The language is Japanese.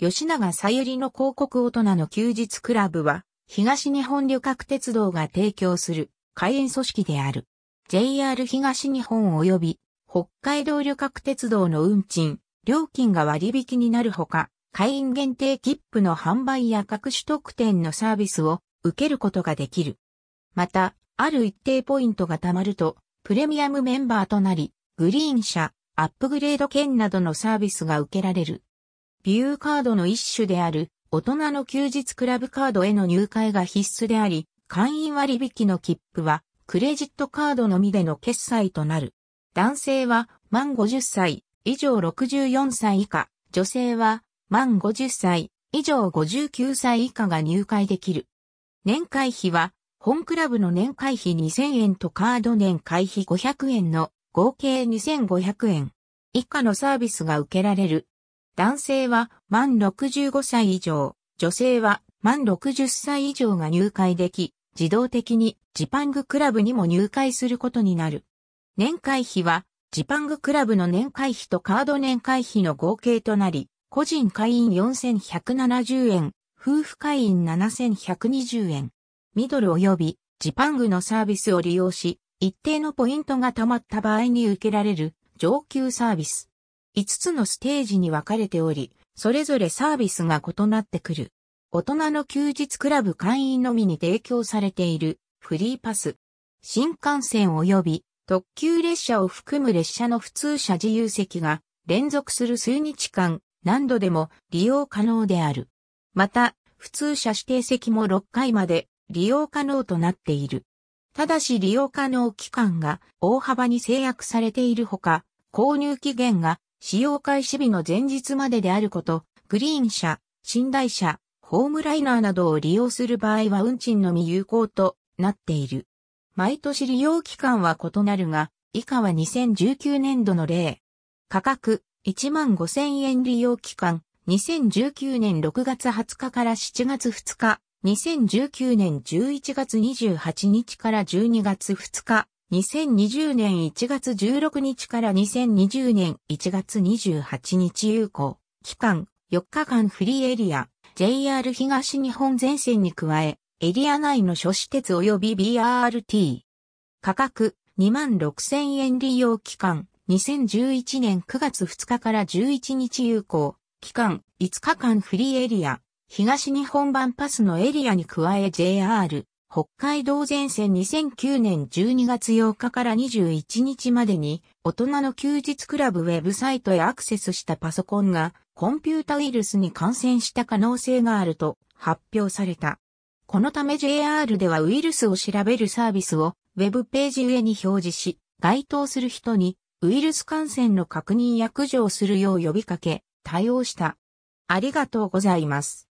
吉永さゆりの広告大人の休日クラブは、東日本旅客鉄道が提供する開園組織である。JR 東日本及び北海道旅客鉄道の運賃、料金が割引になるほか、会員限定切符の販売や各種特典のサービスを受けることができる。また、ある一定ポイントが貯まると、プレミアムメンバーとなり、グリーン車、アップグレード券などのサービスが受けられる。ビューカードの一種である、大人の休日クラブカードへの入会が必須であり、会員割引の切符は、クレジットカードのみでの決済となる。男性は、満50歳、以上64歳以下、女性は、満50歳、以上59歳以下が入会できる。年会費は、本クラブの年会費2000円とカード年会費500円の合計2500円。以下のサービスが受けられる。男性は満65歳以上、女性は満60歳以上が入会でき、自動的にジパングクラブにも入会することになる。年会費はジパングクラブの年会費とカード年会費の合計となり、個人会員4170円、夫婦会員7120円。ミドル及びジパングのサービスを利用し、一定のポイントが貯まった場合に受けられる上級サービス。5つのステージに分かれており、それぞれサービスが異なってくる。大人の休日クラブ会員のみに提供されているフリーパス。新幹線及び特急列車を含む列車の普通車自由席が連続する数日間何度でも利用可能である。また、普通車指定席も6回まで利用可能となっている。ただし利用可能期間が大幅に制約されているほか、購入期限が使用開始日の前日までであること、グリーン車、寝台車、ホームライナーなどを利用する場合は運賃のみ有効となっている。毎年利用期間は異なるが、以下は2019年度の例。価格、1万5000円利用期間、2019年6月20日から7月2日、2019年11月28日から12月2日、2020年1月16日から2020年1月28日有効、期間4日間フリーエリア、JR 東日本全線に加え、エリア内の諸施設及び BRT。価格26,000円利用期間、2011年9月2日から11日有効、期間5日間フリーエリア、東日本版パスのエリアに加え JR 北海道前線2009年12月8日から21日までに、大人の休日クラブウェブサイトへアクセスしたパソコンが、コンピュータウイルスに感染した可能性があると発表された。このため JR ではウイルスを調べるサービスを、ウェブページ上に表示し、該当する人に、ウイルス感染の確認や駆除をするよう呼びかけ、対応した。ありがとうございます。